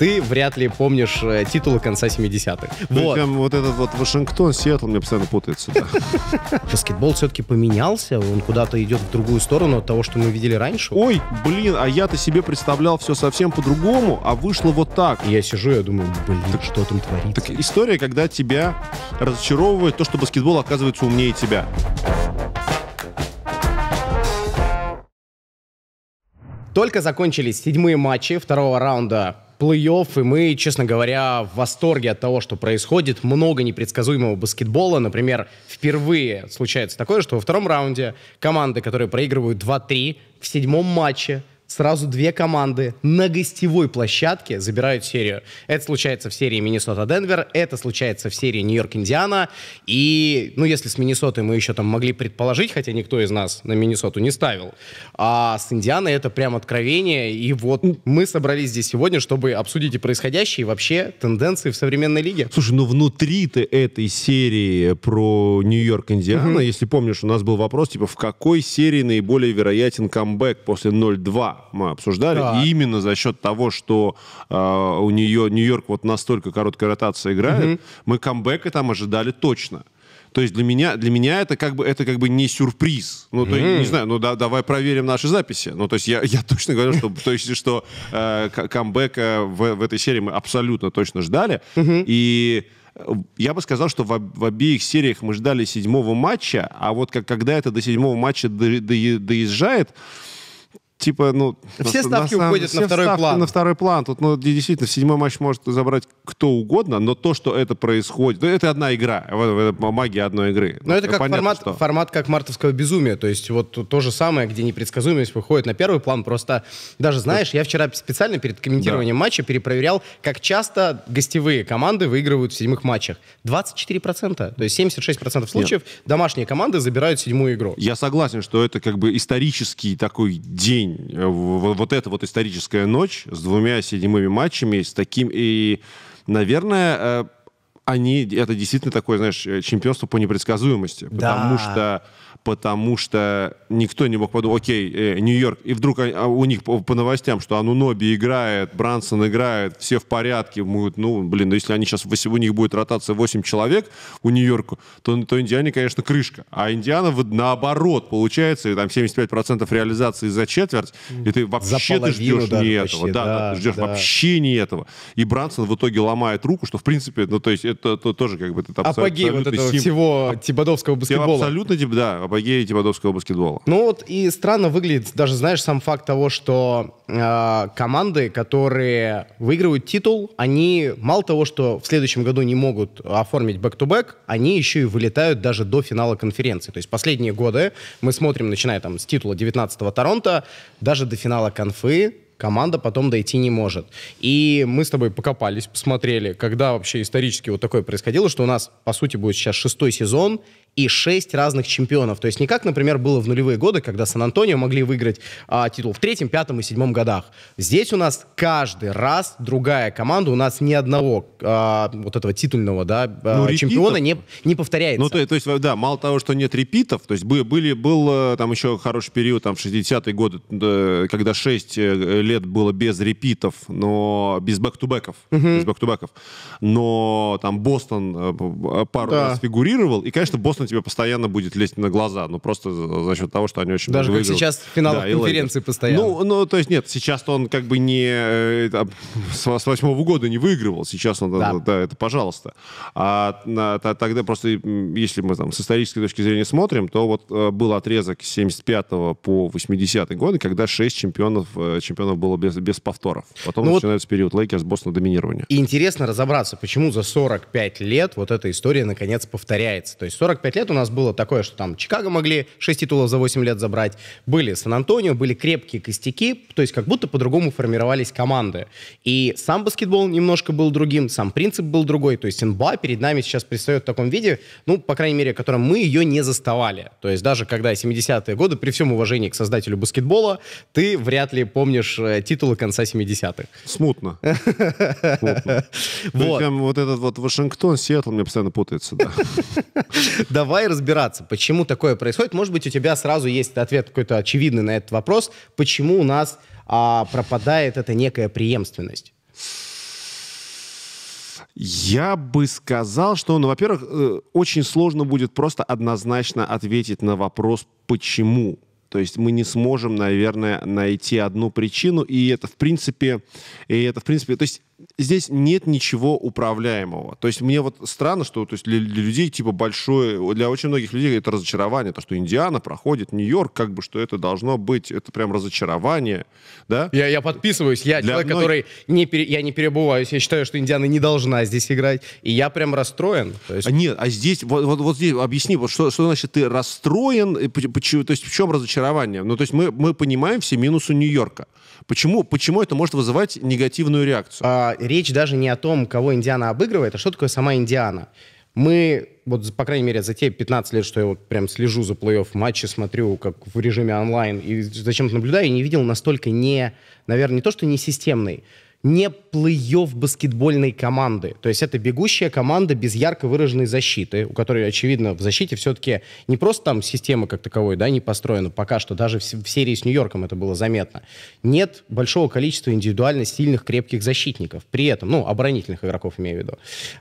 ты вряд ли помнишь э, титулы конца 70-х. Ну, вот. Прям вот этот вот Вашингтон, Сиэтл мне постоянно путается. Баскетбол все-таки поменялся, он куда-то идет в другую сторону от того, что мы видели раньше. Ой, блин, а я-то себе представлял все совсем по-другому, а вышло вот так. я сижу, я думаю, блин, так, что там творится? Так история, когда тебя разочаровывает то, что баскетбол оказывается умнее тебя. Только закончились седьмые матчи второго раунда плей-офф, и мы, честно говоря, в восторге от того, что происходит. Много непредсказуемого баскетбола. Например, впервые случается такое, что во втором раунде команды, которые проигрывают 2-3, в седьмом матче сразу две команды на гостевой площадке забирают серию. Это случается в серии Миннесота-Денвер, это случается в серии Нью-Йорк-Индиана. И, ну, если с Миннесотой мы еще там могли предположить, хотя никто из нас на Миннесоту не ставил, а с Индианой это прям откровение. И вот мы собрались здесь сегодня, чтобы обсудить и происходящее, и вообще тенденции в современной лиге. Слушай, ну внутри то этой серии про Нью-Йорк-Индиана, угу. если помнишь, у нас был вопрос, типа, в какой серии наиболее вероятен камбэк после 0-2? мы обсуждали. Да. И именно за счет того, что э, у нее Нью-Йорк вот настолько короткая ротация играет, угу. мы камбэка там ожидали точно. То есть для меня, для меня это как бы это как бы не сюрприз. Ну, то, mm. не знаю, ну да, давай проверим наши записи. Ну, то есть я, я точно говорю, что, то есть, что э, камбэка в, в этой серии мы абсолютно точно ждали. Mm-hmm. И э, я бы сказал, что в, в обеих сериях мы ждали седьмого матча, а вот как, когда это до седьмого матча до, до, доезжает, типа, ну... Все на, ставки на, уходят на второй план. на второй план. Тут, ну, действительно, седьмой матч может забрать кто угодно, но то, что это происходит... Ну, это одна игра, это магия одной игры. Но ну, это как понятно, формат, что... формат как мартовского безумия, то есть вот то же самое, где непредсказуемость выходит на первый план, просто даже, знаешь, я вчера специально перед комментированием да. матча перепроверял, как часто гостевые команды выигрывают в седьмых матчах. 24%, то есть 76% случаев Нет. домашние команды забирают седьмую игру. Я согласен, что это как бы исторический такой день день, э, вот эта вот историческая ночь с двумя седьмыми матчами, с таким и, наверное, э, они, это действительно такое, знаешь, э, чемпионство по непредсказуемости, потому да. что потому что никто не мог подумать, окей, э, Нью-Йорк, и вдруг а у них по новостям, что Ануноби играет, Брансон играет, все в порядке, могут, ну, блин, ну, если они сейчас, у них будет ротация 8 человек у нью йорка то, то Индиане, конечно, крышка. А Индиана наоборот получается, там 75% реализации за четверть, и ты вообще ты ждешь да, не вообще, этого. Да, да, да ждешь да. вообще не этого. И Брансон в итоге ломает руку, что, в принципе, ну, то есть это, это тоже как бы... Это абсолютно, апогей вот этого сим... всего тибадовского баскетбола. Абсолютно, да, апогея тибадовского баскетбола. Ну вот и странно выглядит даже, знаешь, сам факт того, что э, команды, которые выигрывают титул, они мало того, что в следующем году не могут оформить бэк то -бэк, они еще и вылетают даже до финала конференции. То есть последние годы мы смотрим, начиная там с титула 19-го Торонто, даже до финала конфы команда потом дойти не может. И мы с тобой покопались, посмотрели, когда вообще исторически вот такое происходило, что у нас, по сути, будет сейчас шестой сезон, и шесть разных чемпионов. То есть не как, например, было в нулевые годы, когда Сан-Антонио могли выиграть а, титул в третьем, пятом и седьмом годах. Здесь у нас каждый раз другая команда, у нас ни одного а, вот этого титульного да, а, ну, а, чемпиона не, не повторяется. Ну, то, то есть, э, да, мало того, что нет репитов, то есть были, были, был э, там еще хороший период, там, 60-е годы, когда шесть э, лет было без репитов, но без бэк-ту-бэков. Угу. Без бэк-ту-бэков. Но там Бостон пару да. раз фигурировал, и, конечно, Бостон Бостон тебе постоянно будет лезть на глаза, но ну, просто за счет того, что они очень Даже много как сейчас в финалах да, конференции постоянно. Ну, ну, то есть нет, сейчас он как бы не э, с восьмого года не выигрывал, сейчас он, да, да это пожалуйста. А на, та, тогда просто, если мы там с исторической точки зрения смотрим, то вот э, был отрезок с 75 по 80 годы, когда шесть чемпионов, э, чемпионов было без, без повторов. Потом ну начинается вот период Лейкерс, а Бостона доминирования. И интересно разобраться, почему за 45 лет вот эта история наконец повторяется. То есть 45 25 лет у нас было такое, что там Чикаго могли 6 титулов за 8 лет забрать, были Сан-Антонио, были крепкие костяки, то есть как будто по-другому формировались команды. И сам баскетбол немножко был другим, сам принцип был другой, то есть НБА перед нами сейчас предстает в таком виде, ну, по крайней мере, которым мы ее не заставали. То есть даже когда 70-е годы, при всем уважении к создателю баскетбола, ты вряд ли помнишь э, титулы конца 70-х. Смутно. Вот. вот этот вот Вашингтон, Сиэтл мне постоянно путается, Да, давай разбираться, почему такое происходит. Может быть, у тебя сразу есть ответ какой-то очевидный на этот вопрос, почему у нас а, пропадает эта некая преемственность. Я бы сказал, что, ну, во-первых, э, очень сложно будет просто однозначно ответить на вопрос «почему?». То есть мы не сможем, наверное, найти одну причину, и это в принципе, и это в принципе, то есть здесь нет ничего управляемого. То есть мне вот странно, что то есть для, для людей типа большое, для очень многих людей это разочарование, то, что Индиана проходит Нью-Йорк, как бы что это должно быть, это прям разочарование, да? Я, я подписываюсь, я для человек, мной... который не, пере, я не перебываюсь, я считаю, что Индиана не должна здесь играть, и я прям расстроен. есть... А нет, а здесь, вот, вот, вот здесь объясни, вот что, что значит ты расстроен, и почему, то есть в чем разочарование? Ну, то есть мы, мы понимаем все минусы Нью-Йорка. Почему, почему это может вызывать негативную реакцию? А, речь даже не о том, кого Индиана обыгрывает, а что такое сама Индиана. Мы, вот, по крайней мере, за те 15 лет, что я вот прям слежу за плей-офф матчи, смотрю как в режиме онлайн и зачем-то наблюдаю, и не видел настолько не, наверное, не то, что не системный, не плей-офф баскетбольной команды. То есть это бегущая команда без ярко выраженной защиты, у которой, очевидно, в защите все-таки не просто там система как таковой да, не построена пока что, даже в, в серии с Нью-Йорком это было заметно. Нет большого количества индивидуально сильных, крепких защитников. При этом, ну, оборонительных игроков имею в виду.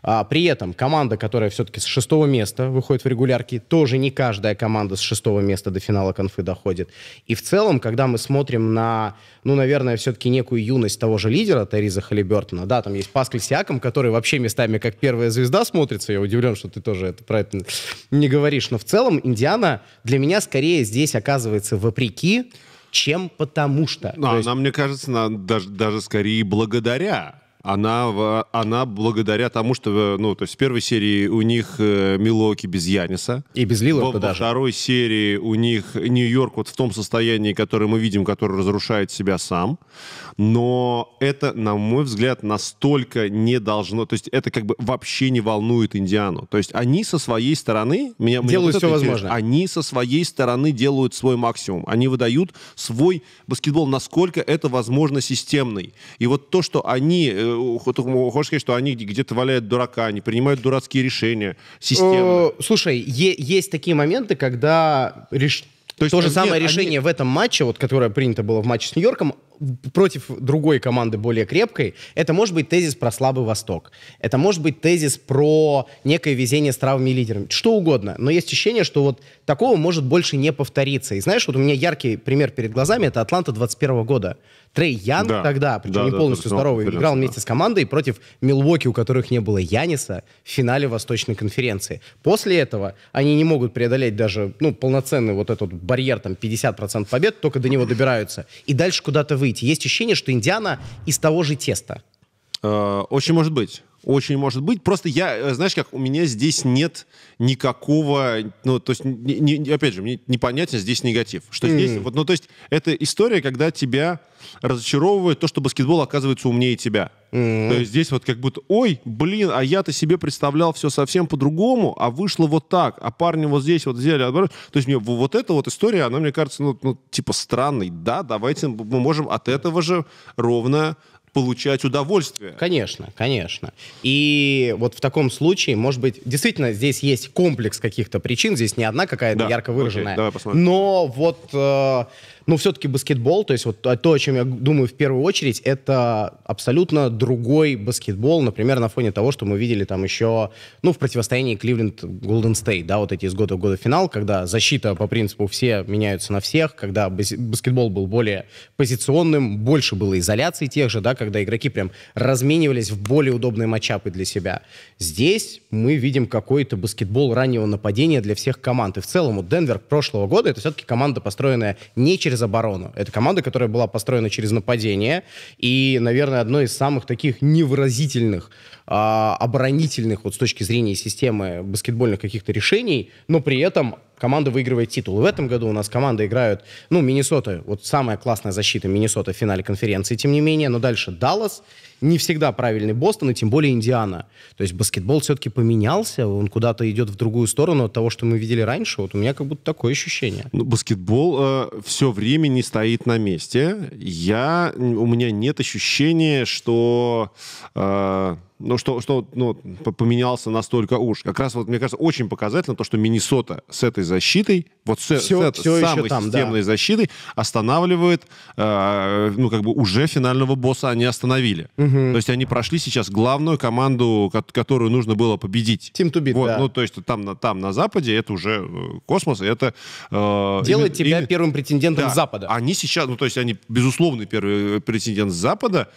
А, при этом команда, которая все-таки с шестого места выходит в регулярке, тоже не каждая команда с шестого места до финала конфы доходит. И в целом, когда мы смотрим на, ну, наверное, все-таки некую юность того же лидера, от Эриза Халибертона. Да, там есть Паскаль Сиаком, который вообще местами как первая звезда смотрится. Я удивлен, что ты тоже это, про это не говоришь. Но в целом Индиана для меня скорее здесь оказывается вопреки, чем потому что. Но, есть... Она, мне кажется, она даже, даже скорее благодаря она, она благодаря тому, что, э, ну, то есть в первой серии у них э, Милоки без Яниса. И без Лиларда во, даже. Во второй серии у них Нью-Йорк вот в том состоянии, которое мы видим, который разрушает себя сам. Но это, на мой взгляд, настолько не должно... То есть это как бы вообще не волнует Индиану. То есть они со своей стороны... Меня, делают вот все возможное. Они со своей стороны делают свой максимум. Они выдают свой баскетбол, насколько это возможно системный. И вот то, что они э, хочешь сказать, что они где-то валяют дурака, они принимают дурацкие решения системы. Э, слушай, есть такие моменты, когда реш... То, есть, то же самое решение они... в этом матче, вот, которое принято было в матче с Нью-Йорком, против другой команды более крепкой, это может быть тезис про слабый Восток, это может быть тезис про некое везение с травмами и лидерами, что угодно. Но есть ощущение, что вот такого может больше не повториться. И знаешь, вот у меня яркий пример перед глазами, это Атланта 21 года. Трей Янг да. тогда, причем да, не да, полностью да, здоровый, играл вместе да. с командой против Милуоки, у которых не было Яниса в финале Восточной конференции. После этого они не могут преодолеть даже ну, полноценный вот этот барьер, там 50% побед, только до него добираются. И дальше куда-то вы выйти. Есть ощущение, что Индиана из того же теста. Э, очень может быть. Очень может быть. Просто я, э, знаешь, как у меня здесь нет никакого, ну, то есть, не, не, опять же, мне непонятен здесь негатив. Что mm. здесь, вот, ну, то есть, это история, когда тебя разочаровывает то, что баскетбол оказывается умнее тебя. mm То есть здесь вот как будто, ой, блин, а я-то себе представлял все совсем по-другому, а вышло вот так, а парни вот здесь вот взяли, а То есть мне вот эта вот история, она мне кажется, ну, ну типа странной. Да, давайте мы можем от этого же ровно получать удовольствие. Конечно, конечно. И вот в таком случае, может быть, действительно здесь есть комплекс каких-то причин, здесь не одна какая-то да. ярко выраженная. Окей, давай посмотрим. Но вот... Э, но ну, все-таки баскетбол, то есть вот а, то, о чем я думаю в первую очередь, это абсолютно другой баскетбол, например, на фоне того, что мы видели там еще, ну, в противостоянии Кливленд-Голден Стейт, да, вот эти из года в года финал, когда защита по принципу все меняются на всех, когда баскетбол был более позиционным, больше было изоляции тех же, да, когда игроки прям разменивались в более удобные матчапы для себя. Здесь мы видим какой-то баскетбол раннего нападения для всех команд. И в целом вот Денвер прошлого года это все-таки команда, построенная не через через оборону. Это команда, которая была построена через нападение, и, наверное, одной из самых таких невыразительных, а, оборонительных вот с точки зрения системы баскетбольных каких-то решений, но при этом команда выигрывает титул. И в этом году у нас команда играют, ну, Миннесота, вот самая классная защита Миннесота в финале конференции, тем не менее, но дальше Даллас, не всегда правильный Бостон, и тем более Индиана. То есть баскетбол все-таки поменялся, он куда-то идет в другую сторону от того, что мы видели раньше. Вот у меня как будто такое ощущение. Ну, баскетбол э, все время не стоит на месте. Я, у меня нет ощущения, что... Э, ну, что, что ну, поменялся настолько уж. Как раз, вот, мне кажется, очень показательно то, что Миннесота с этой защитой, вот с, все, с этой все самой там, системной да. защитой останавливает, э, ну, как бы уже финального босса они остановили. Угу. То есть они прошли сейчас главную команду, которую нужно было победить. Team to beat, вот, да. Ну, то есть там, там на Западе это уже э, космос, это... Э, Делает именно, тебя именно, первым претендентом да, Запада. Они сейчас, ну, то есть они, безусловный первый э, претендент Запада,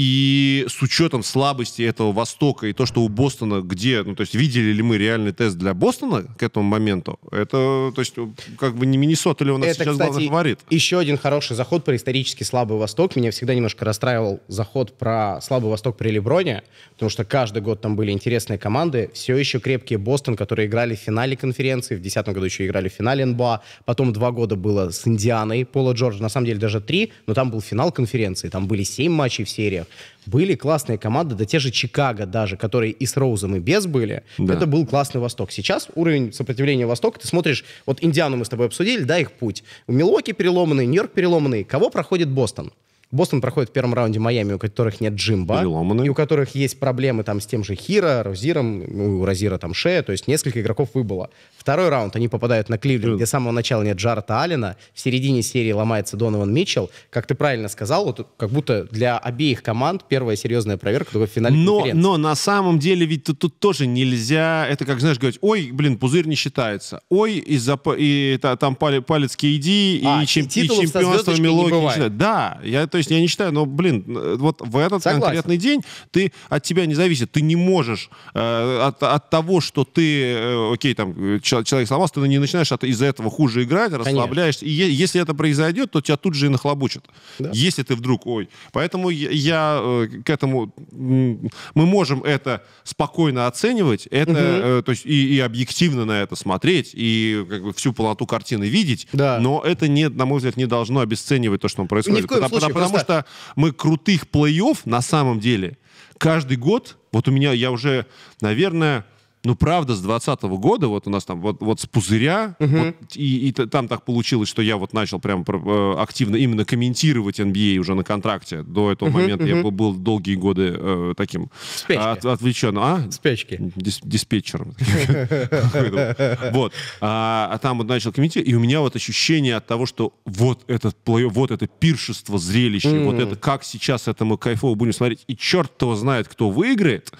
и с учетом слабости этого Востока и то, что у Бостона где, ну, то есть видели ли мы реальный тест для Бостона к этому моменту, это, то есть, как бы не Миннесота ли у нас это, сейчас кстати, главный фаворит. еще один хороший заход про исторически слабый Восток. Меня всегда немножко расстраивал заход про слабый Восток при Леброне, потому что каждый год там были интересные команды. Все еще крепкие Бостон, которые играли в финале конференции, в 2010 году еще играли в финале НБА, потом два года было с Индианой Пола Джорджа, на самом деле даже три, но там был финал конференции, там были семь матчей в серии. Были классные команды, да те же Чикаго даже, которые и с Роузом, и без были. Да. Это был классный Восток. Сейчас уровень сопротивления Востока, ты смотришь, вот Индиану мы с тобой обсудили, да, их путь. У Милоки переломанный, Нью-Йорк переломанный. Кого проходит Бостон? Бостон проходит в первом раунде Майами, у которых нет Джимба. Переломанный. И у которых есть проблемы там с тем же Хира, Розиром, ну, у Розира там шея, то есть несколько игроков выбыло. Второй раунд они попадают на Кливленд, э. где с самого начала нет Джарта Аллена, в середине серии ломается Донован Митчелл. Как ты правильно сказал, вот как будто для обеих команд первая серьезная проверка только в финале но, но на самом деле ведь тут, тут тоже нельзя, это как, знаешь, говорить, ой, блин, пузырь не считается, ой, из-за и, та, там палец KD, а, и, чем, и чемпионство Милоки Да, я это то есть я не считаю, но, блин, э, вот в этот Согласен. конкретный день ты от тебя не зависит. Ты не можешь э, от, от того, что ты, э, окей, там, э, человек сломался, ты не начинаешь от, из-за этого хуже играть, расслабляешься. И е- если это произойдет, то тебя тут же и нахлобучат. Да. Если ты вдруг, ой. Поэтому я э, к этому... мы можем это спокойно оценивать, это, угу. э, то есть и, и объективно на это смотреть, и как бы всю полноту картины видеть, да. но это, не, на мой взгляд, не должно обесценивать то, что происходит. Ни в коем потому, случае, потому, потому что мы крутых плей-офф на самом деле каждый год, вот у меня, я уже, наверное, ну, правда, с 2020 года, вот у нас там, вот, вот с пузыря, угу. вот, и, и там так получилось, что я вот начал прям э, активно именно комментировать NBA а уже на контракте. До этого угу, момента угу. я был долгие годы э, таким а, от, отвлеченным. А? Спечки. Дис, диспетчером. Вот. А, а там вот начал комментировать, и у меня вот ощущение от того, что вот этот вот это пиршество, зрелище, вот это, как сейчас это мы кайфово будем смотреть, и черт его знает, кто выиграет,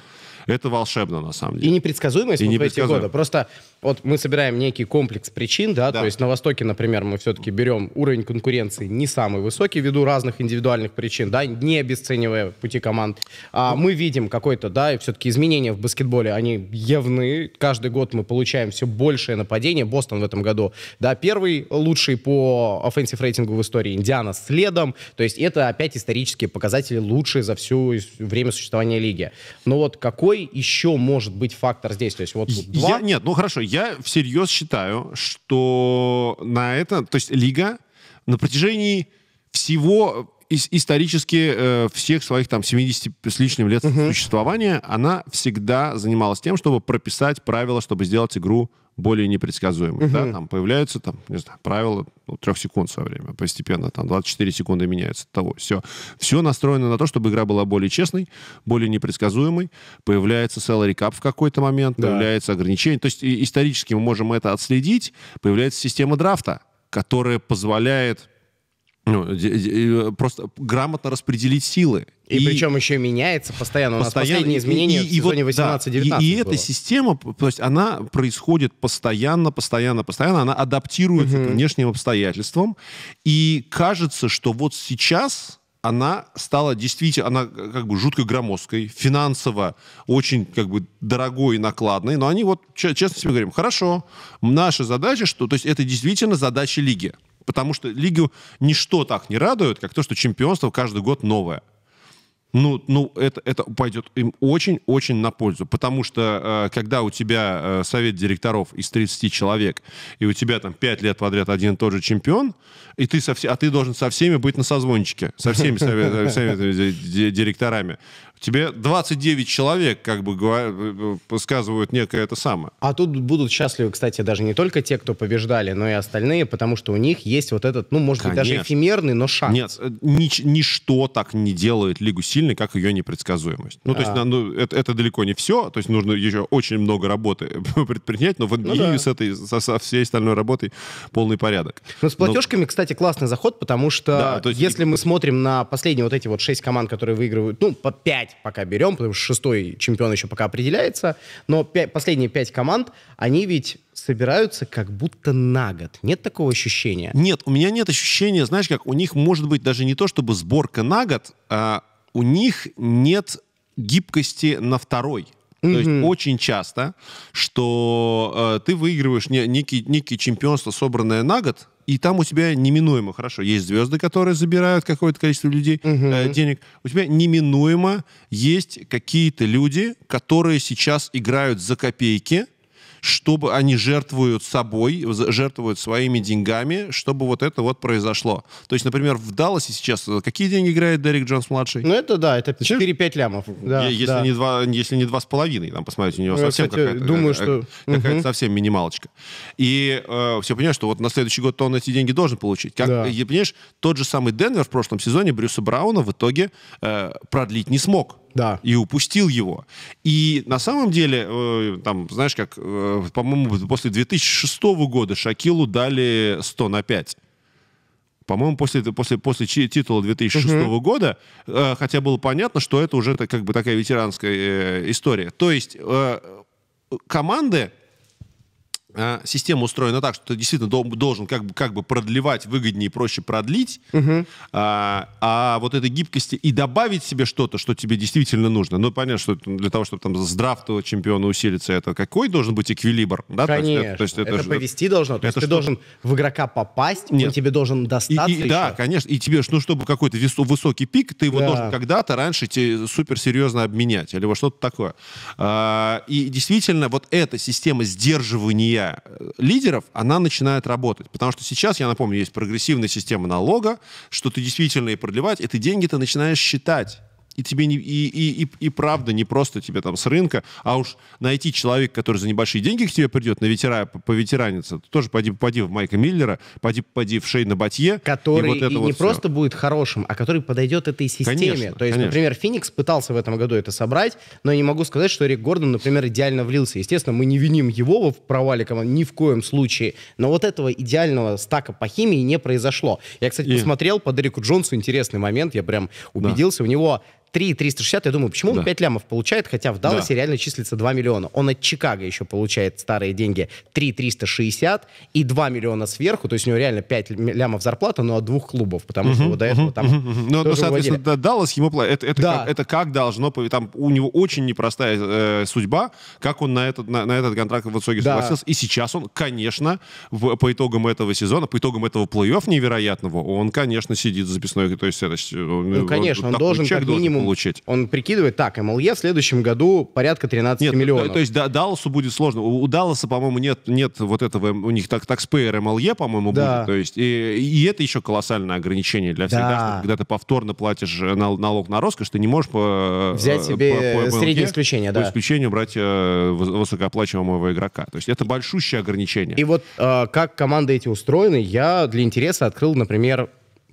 это волшебно, на самом деле. И непредсказуемость и вот непредсказуем. в эти годы. Просто вот мы собираем некий комплекс причин, да, да, то есть на Востоке, например, мы все-таки берем уровень конкуренции не самый высокий ввиду разных индивидуальных причин, да, не обесценивая пути команд. А ну. мы видим какое-то, да, и все-таки изменения в баскетболе, они явны. Каждый год мы получаем все большее нападение. Бостон в этом году, да, первый лучший по offensive рейтингу в истории, Индиана следом, то есть это опять исторические показатели лучшие за всю время существования лиги. Но вот какой еще может быть фактор здесь? То есть вот, вот два... Я, нет, ну хорошо, я всерьез считаю, что на это, то есть лига на протяжении всего исторически э, всех своих там 70 с лишним лет uh-huh. существования она всегда занималась тем, чтобы прописать правила, чтобы сделать игру более непредсказуемый. Угу. Да, там появляются там, не знаю, правила ну, трех секунд со время постепенно, там 24 секунды меняются того. Все. Все настроено на то, чтобы игра была более честной, более непредсказуемой. Появляется salary cap в какой-то момент, да. появляется ограничение. То есть исторически мы можем это отследить. Появляется система драфта, которая позволяет ну, э, просто грамотно распределить силы и, и причем еще меняется постоянно. постоянно У нас последние изменения и, и, в сезоне вот, 18-19 да, И, и эта система, то есть она происходит постоянно, постоянно, постоянно. Она адаптируется угу. к внешним обстоятельствам. И кажется, что вот сейчас она стала действительно, она как бы жутко громоздкой, финансово очень как бы дорогой и накладной, но они вот, честно себе говорим, хорошо, наша задача, что, то есть это действительно задача лиги, потому что лигу ничто так не радует, как то, что чемпионство каждый год новое ну, ну это, это пойдет им очень-очень на пользу. Потому что э, когда у тебя э, совет директоров из 30 человек, и у тебя там 5 лет подряд один и тот же чемпион, и ты со все, а ты должен со всеми быть на созвончике, со всеми директорами. Тебе 29 человек, как бы, э, э, сказывают некое это самое. А тут будут счастливы, кстати, даже не только те, кто побеждали, но и остальные, потому что у них есть вот этот, ну, может Конечно. быть, даже эфемерный, но шанс. Нет, э, нич- ничто так не делает Лигу сильной, как ее непредсказуемость. Ну, то есть, а. ну, это, это далеко не все, то есть нужно еще очень много работы предпринять, но в NBA ну, да. с этой, со, со всей остальной работой полный порядок. Ну, с платежками, но... кстати, классный заход, потому что да, есть... если мы смотрим на последние вот эти вот шесть команд, которые выигрывают, ну, по пять 5 пока берем, потому что шестой чемпион еще пока определяется, но 5, последние 5 команд, они ведь собираются как будто на год. Нет такого ощущения? Нет, у меня нет ощущения, знаешь, как у них может быть даже не то, чтобы сборка на год, а у них нет гибкости на второй. Mm-hmm. То есть очень часто, что э, ты выигрываешь не, некий, некие чемпионства, собранное на год, и там у тебя неминуемо, хорошо, есть звезды, которые забирают какое-то количество людей, угу. э, денег, у тебя неминуемо есть какие-то люди, которые сейчас играют за копейки, чтобы они жертвуют собой, жертвуют своими деньгами, чтобы вот это вот произошло. То есть, например, в Далласе сейчас э, какие деньги играет Дерек Джонс-младший? Ну это да, это 4-5 лямов. Да, если, да. Не 2, если не 2,5, там, посмотрите, у него ну, совсем какая-то, думаю, э, какая-то, что... какая угу. совсем минималочка. И э, все понимают, что вот на следующий год он эти деньги должен получить. Как, да. и, понимаешь, тот же самый Денвер в прошлом сезоне Брюса Брауна в итоге э, продлить не смог. Да. И упустил его. И на самом деле, э, там, знаешь, как, э, по-моему, после 2006 года Шакилу дали 100 на 5. По-моему, после, после, после титула 2006 uh-huh. года, э, хотя было понятно, что это уже как бы такая ветеранская э, история. То есть э, команды а, система устроена так, что ты действительно должен как бы, как бы продлевать выгоднее и проще продлить, угу. а, а вот этой гибкости и добавить себе что-то, что тебе действительно нужно. Ну, понятно, что для того, чтобы там с драфта чемпиона усилиться, это какой должен быть эквилибр? Да? Конечно. То есть, это, то есть, это, это повести должно. То есть ты что... должен в игрока попасть, Нет. он тебе должен достаться и, и, Да, конечно. И тебе, ну, чтобы какой-то высокий пик, ты его да. должен когда-то раньше суперсерьезно обменять или во что-то такое. А, и действительно, вот эта система сдерживания крылья э, лидеров, она начинает работать. Потому что сейчас, я напомню, есть прогрессивная система налога, что ты действительно и продлевать, и ты деньги-то начинаешь считать и тебе не, и, и, и, и правда не просто тебе там с рынка, а уж найти человека, который за небольшие деньги к тебе придет на ветера, по ветераниться, тоже поди, поди в Майка Миллера, поди, поди в Шейна Батье. Который и вот это и вот не все. просто будет хорошим, а который подойдет этой системе. Конечно, То есть, конечно. например, Феникс пытался в этом году это собрать, но я не могу сказать, что Рик Гордон, например, идеально влился. Естественно, мы не виним его в провале команды ни в коем случае, но вот этого идеального стака по химии не произошло. Я, кстати, и... посмотрел по Дереку Джонсу интересный момент, я прям убедился, да. у него 3 360, я думаю, почему да. он 5 лямов получает, хотя в Далласе да. реально числится 2 миллиона. Он от Чикаго еще получает старые деньги 3 360 и 2 миллиона сверху, то есть у него реально 5 лямов зарплата, но от двух клубов, потому что вот до этого там... Ну, ну соответственно, выводили. Даллас ему платит. Это, это, да. как, это как должно... Там у него очень непростая э, судьба, как он на этот, на, на этот контракт в итоге да. согласился. И сейчас он, конечно, в, по итогам этого сезона, по итогам этого плей-офф невероятного, он, конечно, сидит в записной... То есть это, э, ну, конечно, э, он, он должен как минимум ну, получить. Он прикидывает, так, МЛЕ e в следующем году порядка 13 нет, миллионов. То, то есть да, Далласу будет сложно. У, у Далласа, по-моему, нет, нет вот этого, у них так, такспейер МЛЕ, e, по-моему, да. будет. То есть, и, и это еще колоссальное ограничение для всех, да. да когда ты повторно платишь э, нал налог на роскошь, ты не можешь по, э, взять себе по, по среднее исключение, да. По исключению брать э, высокооплачиваемого игрока. То есть это большущее ограничение. И вот э, как команды эти устроены, я для интереса открыл, например,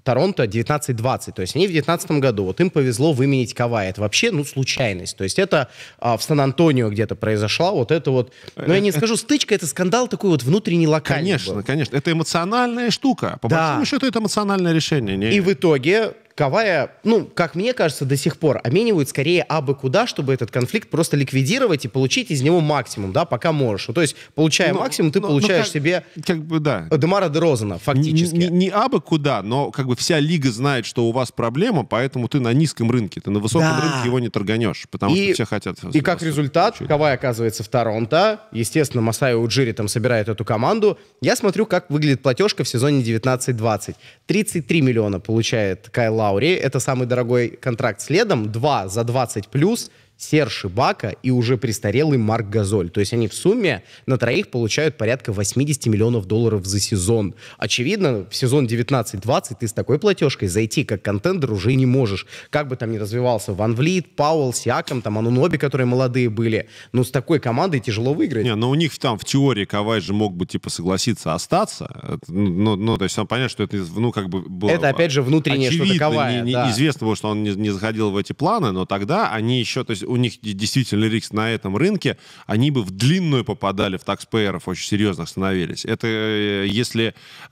Торонто 19-20. То есть они в 19 году, вот им повезло выменить Кавай. Это вообще, ну, случайность. То есть это а, в Сан-Антонио где-то произошла вот это вот... Но я не э, э, скажу, стычка — это скандал такой вот внутренний, локальный. Конечно, был. конечно. Это эмоциональная штука. По да. большому счету, это эмоциональное решение. Не... И в итоге Кавая, ну, как мне кажется, до сих пор обменивают скорее абы куда, чтобы этот конфликт просто ликвидировать и получить из него максимум, да, пока можешь. Ну, то есть, получая но, ну, максимум, ты но, ну, получаешь но как, себе как бы, да. Демара Дерозана, фактически. Не, не, не абы куда, но как бы вся лига знает, что у вас проблема, поэтому ты на низком рынке, ты на высоком да. рынке его не торгонешь, потому и, что все хотят... И как результат, получить. Кавай оказывается в Торонто, естественно, Масаи Уджири там собирает эту команду. Я смотрю, как выглядит платежка в сезоне 19-20. 33 миллиона получает Кайла Лаури. Это самый дорогой контракт следом. Два за 20 плюс – Серж Бака и уже престарелый Марк Газоль. То есть они в сумме на троих получают порядка 80 миллионов долларов за сезон. Очевидно, в сезон 19-20 ты с такой платежкой зайти как контендер уже не можешь. Как бы там ни развивался Ван Влит, Пауэлл, Сиаком, там Ануноби, которые молодые были. Но с такой командой тяжело выиграть. Не, но у них там в теории Кавай же мог бы типа согласиться остаться. Ну, ну, ну то есть он понятно, что это ну как бы было... Это опять же внутреннее что-то Кавай. Не, не, да. Известно было, что он не, не заходил в эти планы, но тогда они еще... То есть у них действительно рикс на этом рынке, они бы в длинную попадали, в такспейеров очень серьезных становились. Это э, если э,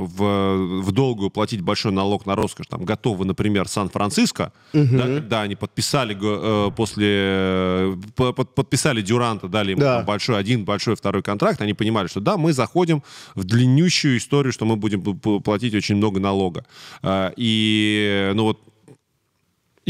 в, в долгую платить большой налог на роскошь, там, готовы, например, Сан-Франциско, угу. да, когда они подписали э, после... Э, под, подписали Дюранта, дали ему да. там, большой один, большой второй контракт, они понимали, что да, мы заходим в длиннющую историю, что мы будем платить очень много налога. Э, и, ну вот,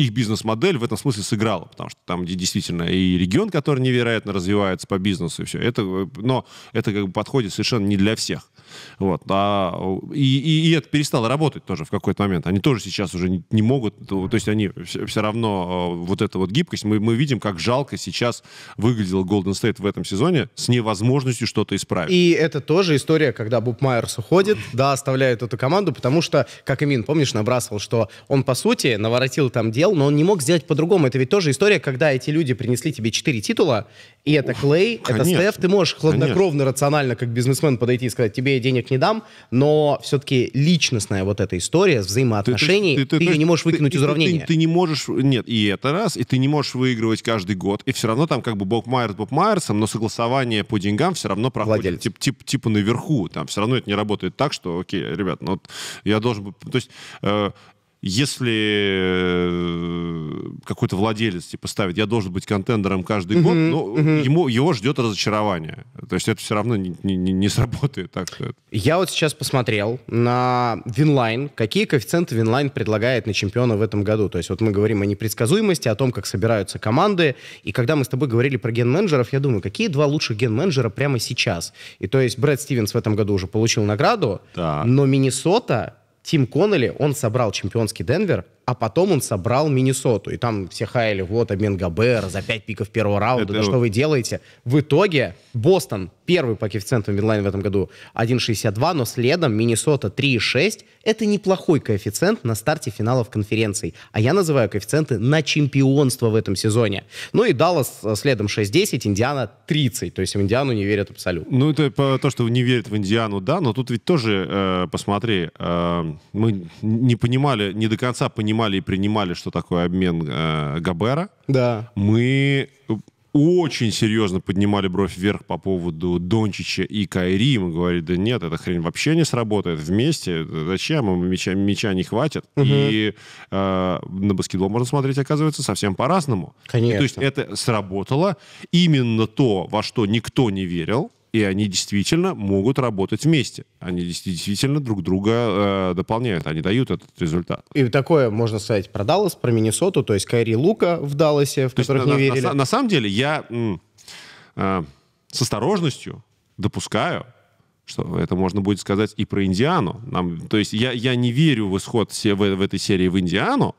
их бизнес-модель в этом смысле сыграла, потому что там действительно и регион, который невероятно развивается по бизнесу, и все. Это, э, но это как бы подходит совершенно не для всех. Вот. А, и, и, и это перестало работать тоже в какой-то момент. Они тоже сейчас уже не, не могут, то есть они все, все равно э, вот эта вот гибкость, мы, мы видим, как жалко сейчас выглядел Golden State в этом сезоне с невозможностью что-то исправить. И это тоже история, когда Буб Майерс уходит, да, оставляет эту команду, потому что, как Имин, помнишь, набрасывал, что он, по сути, наворотил там дел, но он не мог сделать по-другому. Это ведь тоже история, когда эти люди принесли тебе четыре титула, и это Клей, это Стеф, ты можешь хладнокровно, конечно. рационально, как бизнесмен подойти и сказать, тебе денег не дам, но все-таки личностная вот эта история взаимоотношений, ты, ты, ты, ты ее не можешь выкинуть ты, из уравнения. Ты, ты не можешь, нет, и это раз, и ты не можешь выигрывать каждый год, и все равно там как бы Боб Майерс Боб Майерсом, но согласование по деньгам все равно проходит тип, тип, типа наверху, там все равно это не работает так, что, окей, ребят, ну вот я должен... То есть э, если э, какой-то владелец типа ставит, я должен быть контендером каждый uh-huh, год, но ну, uh-huh. ему, его ждет разочарование. То есть это все равно не, не, не сработает так что Я вот сейчас посмотрел на Винлайн, какие коэффициенты Винлайн предлагает на чемпиона в этом году. То есть вот мы говорим о непредсказуемости, о том, как собираются команды. И когда мы с тобой говорили про ген-менеджеров, я думаю, какие два лучших ген-менеджера прямо сейчас? И то есть Брэд Стивенс в этом году уже получил награду, да. но Миннесота Тим Коннелли, он собрал чемпионский Денвер а потом он собрал Миннесоту. И там все хаяли, вот, обмен Габера за 5 пиков первого раунда, Это да вот... что вы делаете? В итоге Бостон первый по коэффициенту Мидлайн в этом году 1,62, но следом Миннесота 3,6. Это неплохой коэффициент на старте финалов конференций. А я называю коэффициенты на чемпионство в этом сезоне. Ну и Даллас э, следом 6,10, Индиана 30. То есть в Индиану не верят абсолютно. Ну это по, то, что не верят в Индиану, да, но тут ведь тоже, э, посмотри, э, мы не понимали, не до конца понимали, понимали и принимали, что такое обмен э, Габера, да. мы очень серьезно поднимали бровь вверх по поводу Дончича и Кайри. Мы говорили, да нет, эта хрень вообще не сработает вместе. Э, зачем? Им меча не хватит. Угу. И э, на баскетбол можно смотреть, оказывается, совсем по-разному. Конечно. И, то есть это сработало именно то, во что никто не верил и они действительно могут работать вместе. Они действительно друг друга э, дополняют, они дают этот результат. И такое можно сказать про Даллас, про Миннесоту, то есть Кайри Лука в Далласе, в то которых есть, не верили. На, на самом деле я э, с осторожностью допускаю, что это можно будет сказать и про Индиану. Нам, то есть я, я не верю в исход в, в этой серии в Индиану,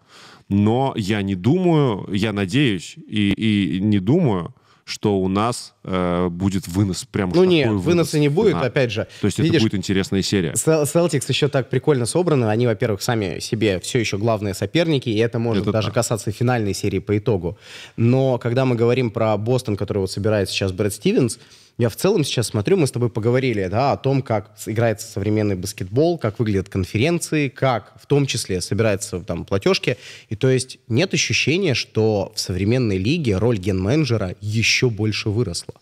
но я не думаю, я надеюсь и, и не думаю, что у нас э, будет вынос. прямо ну нет, вынос. выноса не будет, Фина. опять же. То есть видишь, это будет интересная серия. Celtics еще так прикольно собраны. Они, во-первых, сами себе все еще главные соперники, и это может это даже да. касаться финальной серии по итогу. Но когда мы говорим про Бостон, который вот собирает сейчас Брэд Стивенс, я в целом сейчас смотрю, мы с тобой поговорили да, о том, как играется современный баскетбол, как выглядят конференции, как в том числе собираются там платежки. И то есть нет ощущения, что в современной лиге роль ген-менеджера еще больше выросла.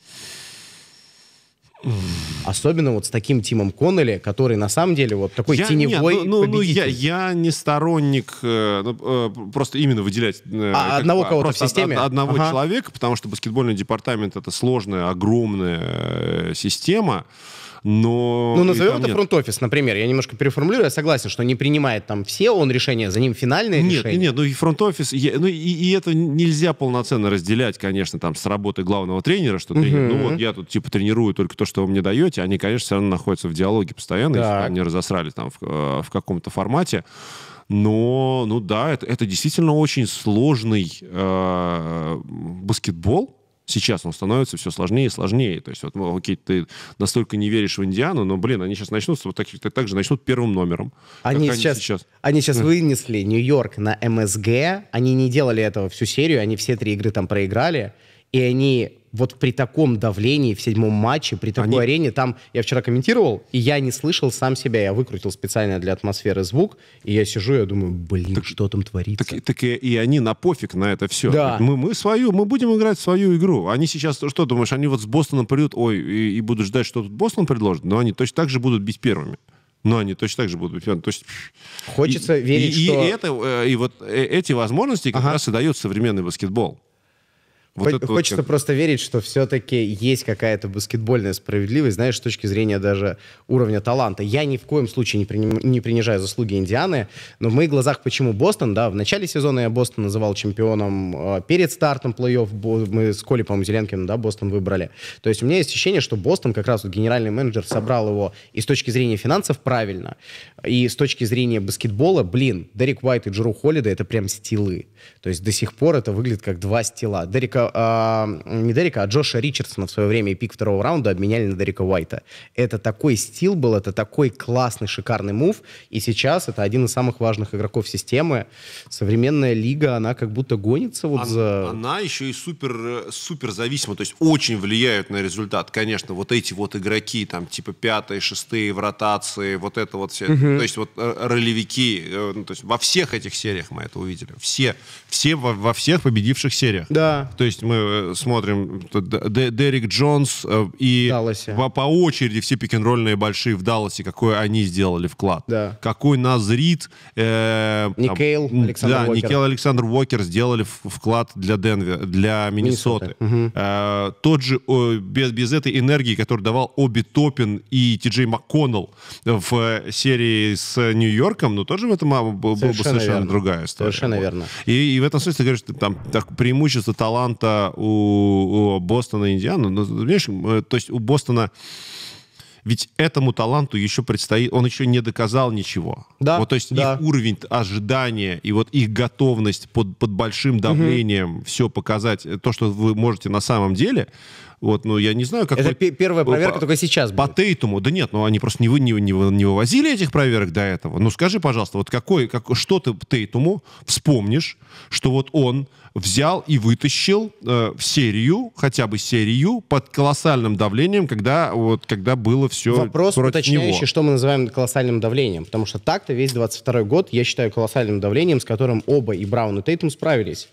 Особенно вот с таким Тимом Коннелли, который на самом деле вот такой я, теневой нет, ну, ну, победитель. Ну, я, я не сторонник э, ну, э, просто именно выделять... Э, а, одного кого-то в системе? Од, одного ага. человека, потому что баскетбольный департамент — это сложная, огромная э, Система но... Ну, назовем это фронт-офис, например. Я немножко переформулирую, я согласен, что не принимает там все он решение за ним финальное нет, решение. Нет, нет, ну и фронт-офис, ну и, и это нельзя полноценно разделять, конечно, там с работы главного тренера, что тренер, угу. ну вот я тут типа тренирую только то, что вы мне даете, они, конечно, все равно находятся в диалоге постоянно, так. если они разосрали там в, э, в каком-то формате. Но, ну да, это, это действительно очень сложный э, баскетбол, Сейчас он становится все сложнее и сложнее. То есть, вот, ну, окей, ты настолько не веришь в Индиану, но, блин, они сейчас начнут, вот так, так же начнут первым номером. Они сейчас, они сейчас, они сейчас вынесли Нью-Йорк на МСГ, они не делали этого всю серию, они все три игры там проиграли и они вот при таком давлении в седьмом матче, при такой Они... арене, там я вчера комментировал, и я не слышал сам себя, я выкрутил специально для атмосферы звук, и я сижу, я думаю, блин, так, что там творится. Так, так и, и они на пофиг на это все. Да. Мы, мы свою, мы будем играть свою игру. Они сейчас, что думаешь, они вот с Бостона придут, ой, и, и будут ждать, что тут Бостон предложит, но они точно так же будут бить первыми. Но они точно так же будут чемпионами. То есть, Хочется и, верить, и, что... И, это, э, и вот э, эти возможности как ага. раз и дает современный баскетбол. Вот Хо- хочется как... просто верить, что все-таки есть какая-то баскетбольная справедливость, знаешь, с точки зрения даже уровня таланта. Я ни в коем случае не, приним... не принижаю заслуги Индианы, но в моих глазах почему Бостон, да, в начале сезона я Бостон называл чемпионом э, перед стартом плей-офф, мы с Колей, по-моему, Зеленкиным, да, Бостон выбрали. То есть у меня есть ощущение, что Бостон, как раз вот генеральный менеджер собрал его и с точки зрения финансов правильно, и с точки зрения баскетбола, блин, Дерек Уайт и Джеру Холлида — это прям стилы. То есть до сих пор это выглядит как два стила. Дерека что а, э, не Дерека, а Джоша Ричардсона в свое время и пик второго раунда обменяли на Дерека Уайта. Это такой стил был, это такой классный, шикарный мув, и сейчас это один из самых важных игроков системы. Современная лига, она как будто гонится вот она, за... Она еще и супер, э, супер зависима, то есть очень влияют на результат. Конечно, вот эти вот игроки, там, типа пятые, шестые в ротации, вот это вот все, угу. то есть вот э, ролевики, э, ну, то есть во всех этих сериях мы это увидели. Все, все во, во всех победивших сериях. Да. То есть мы э, смотрим Д Дерек Джонс э, и по, по очереди все пик н большие в Далласе, какой они сделали вклад. Да. Какой Назрит... Э, Никейл, там, Александр да, Уокер. Никейл Александр Уокер сделали вклад для Денвер, для Миннесоты. Миннесоты. Угу. Э, тот же, э, без, без этой энергии, которую давал Оби Топин и Ти Джей МакКоннелл в э, серии с Нью-Йорком, но тоже в этом а, была бы совершенно, совершенно верно. другая история. Совершенно вот. верно. И, и в этом смысле, ты говоришь, там так, преимущество, талант Атланта, у, у Бостона, Индиана. Ну, знаешь, э, то есть у Бостона ведь этому таланту еще предстоит, он еще не доказал ничего. Да. Вот, то есть да. их уровень ожидания и вот их готовность под, под большим давлением угу. все показать, э, то, что вы можете на самом деле, вот, ну, я не знаю, как... Это вот, первая проверка по, только сейчас будет. По Тейтуму. Да нет, ну, они просто не, вы, не, не, не вывозили этих проверок до этого. Ну, скажи, пожалуйста, вот какой, как, что ты Тейтуму вспомнишь, что вот он взял и вытащил э, в серию, хотя бы серию, под колоссальным давлением, когда, вот, когда было все Вопрос против уточняющий, него. что мы называем колоссальным давлением, потому что так-то весь 22 год я считаю колоссальным давлением, с которым оба, и Браун, и Тейтум справились.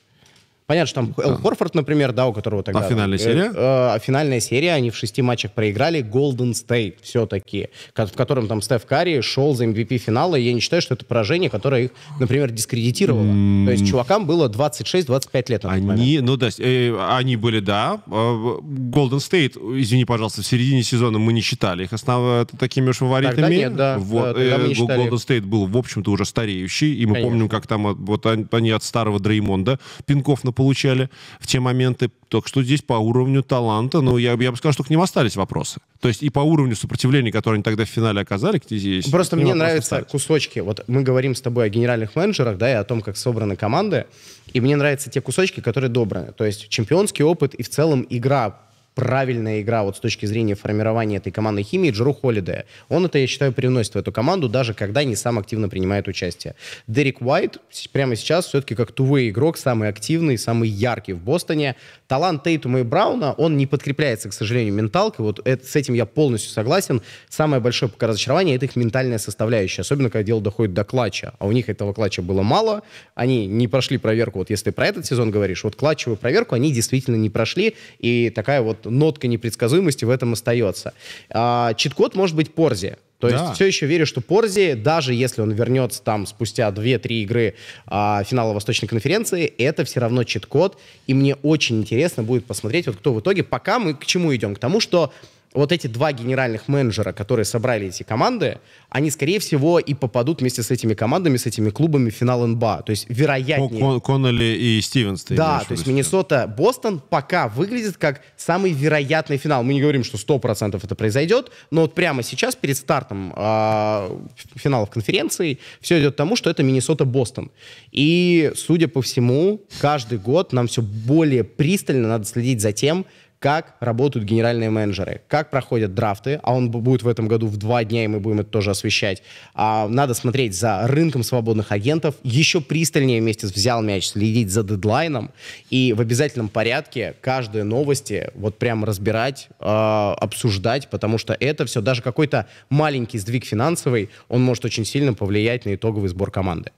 Понятно, что там да. Хорфорд, например, да, у которого тогда... А финальная э, серия? Э, э, финальная серия, они в шести матчах проиграли Golden State все-таки, в котором там Стеф Карри шел за MVP эм-, финала, и я не считаю, что это поражение, которое их, например, дискредитировало. Mm. То есть чувакам было 26-25 лет на Они, момент. ну да, э, они были, да. Golden а, State, извини, пожалуйста, в середине сезона мы не считали их основ... такими уж фаворитами. Тогда нет, да. Вот, тогда э, мы не Golden State был, в общем-то, уже стареющий, и мы Конечно. помним, как там вот а, они от старого Дреймонда пинков на получали в те моменты. так что здесь по уровню таланта, ну, я, я бы сказал, что к ним остались вопросы. То есть и по уровню сопротивления, которое они тогда в финале оказали, к здесь. Просто мне нравятся остались. кусочки. Вот мы говорим с тобой о генеральных менеджерах, да, и о том, как собраны команды. И мне нравятся те кусочки, которые добраны. То есть чемпионский опыт и в целом игра правильная игра вот с точки зрения формирования этой командной химии Джеру Холидея. Он это, я считаю, привносит в эту команду, даже когда не сам активно принимает участие. Дерек Уайт прямо сейчас все-таки как тувей игрок, самый активный, самый яркий в Бостоне. Талант Тейтума и Брауна, он не подкрепляется, к сожалению, менталкой. Вот это, с этим я полностью согласен. Самое большое пока разочарование — это их ментальная составляющая, особенно когда дело доходит до клатча. А у них этого клатча было мало. Они не прошли проверку. Вот если ты про этот сезон говоришь, вот клатчевую проверку они действительно не прошли. И такая вот нотка непредсказуемости в этом остается. А, чит-код может быть Порзи. То да. есть все еще верю, что Порзи, даже если он вернется там спустя 2-3 игры а, финала Восточной конференции, это все равно чит-код. И мне очень интересно будет посмотреть, вот кто в итоге, пока мы к чему идем. К тому, что вот эти два генеральных менеджера, которые собрали эти команды, они, скорее всего, и попадут вместе с этими командами, с этими клубами в финал НБА. То есть, вероятнее... Кон Коннелли и Стивенс. Ты да, то есть Миннесота-Бостон пока выглядит как самый вероятный финал. Мы не говорим, что 100% это произойдет, но вот прямо сейчас, перед стартом э, финалов конференции, все идет к тому, что это Миннесота-Бостон. И, судя по всему, каждый год нам все более пристально надо следить за тем, как работают генеральные менеджеры, как проходят драфты, а он будет в этом году в два дня, и мы будем это тоже освещать. А, надо смотреть за рынком свободных агентов, еще пристальнее вместе с «Взял мяч» следить за дедлайном и в обязательном порядке каждые новости вот прям разбирать, э, обсуждать, потому что это все, даже какой-то маленький сдвиг финансовый, он может очень сильно повлиять на итоговый сбор команды.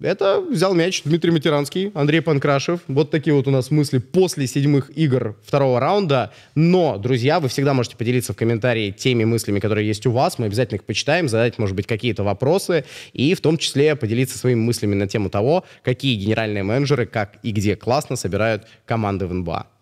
Это взял мяч Дмитрий Матеранский, Андрей Панкрашев. Вот такие вот у нас мысли после седьмых игр второго раунда. Но, друзья, вы всегда можете поделиться в комментарии теми мыслями, которые есть у вас. Мы обязательно их почитаем, задать, может быть, какие-то вопросы. И в том числе поделиться своими мыслями на тему того, какие генеральные менеджеры, как и где классно собирают команды в НБА.